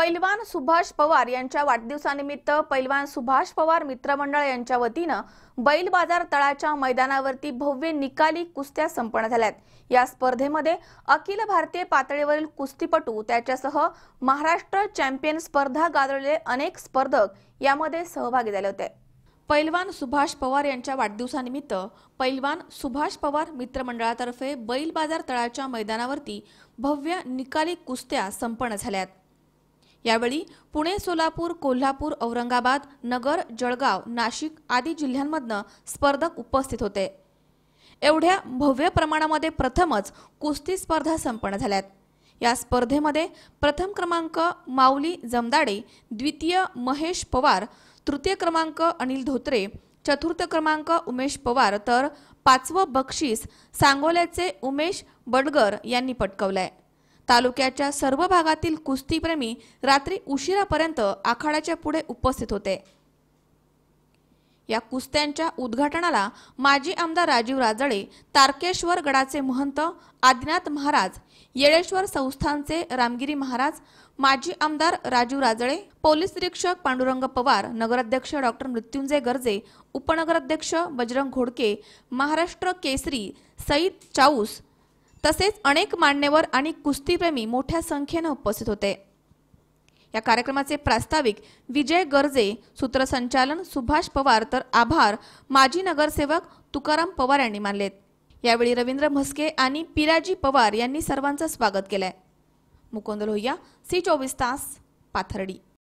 पैलवान सुभाष पवार यांच्या वाढदिवसानिमित्त पैलवान सुभाष पवार मित्रमंडळ यांच्या वतीनं बैल बाजार तळाच्या मैदानावरती भव्य निकाली कुस्त्या संपन्न झाल्यात या स्पर्धेमध्ये अखिल भारतीय पातळीवरील कुस्तीपटू त्याच्यासह महाराष्ट्र चॅम्पियन स्पर्धा गाजवलेले अनेक स्पर्धक यामध्ये सहभागी झाले होते पैलवान सुभाष पवार यांच्या वाढदिवसानिमित्त पैलवान सुभाष पवार मित्रमंडळातर्फे बैल बाजार तळाच्या मैदानावरती भव्य निकाली कुस्त्या संपन्न झाल्यात यावेळी पुणे सोलापूर कोल्हापूर औरंगाबाद नगर जळगाव नाशिक आदी जिल्ह्यांमधनं स्पर्धक उपस्थित होते एवढ्या भव्य प्रमाणामध्ये प्रथमच कुस्ती स्पर्धा संपन्न झाल्यात या स्पर्धेमध्ये प्रथम क्रमांक माऊली जमदाडे द्वितीय महेश पवार तृतीय क्रमांक अनिल धोत्रे चतुर्थ क्रमांक उमेश पवार तर पाचवं बक्षीस सांगोल्याचे उमेश बडगर यांनी पटकवलंय तालुक्याच्या सर्व भागातील कुस्तीप्रेमी रात्री उशिरापर्यंत आखाड्याच्या पुढे उपस्थित होते या कुस्त्यांच्या उद्घाटनाला माजी आमदार राजीव राजळे तारकेश्वर गडाचे महंत आदिनाथ महाराज येळेश्वर संस्थानचे रामगिरी महाराज माजी आमदार राजीव राजळे पोलीस निरीक्षक पांडुरंग पवार नगराध्यक्ष डॉक्टर मृत्युंजय गर्जे उपनगराध्यक्ष बजरंग घोडके महाराष्ट्र केसरी सईद चाऊस तसेच अनेक मान्यवर आणि कुस्तीप्रेमी मोठ्या संख्येनं उपस्थित होते या कार्यक्रमाचे प्रास्ताविक विजय गर्जे सूत्रसंचालन सुभाष पवार तर आभार माजी नगरसेवक तुकाराम पवार यांनी मानलेत यावेळी रवींद्र म्हस्के आणि पिराजी पवार यांनी सर्वांचं स्वागत केलंय मुकुंद लोहिया सी चोवीस तास पाथर्डी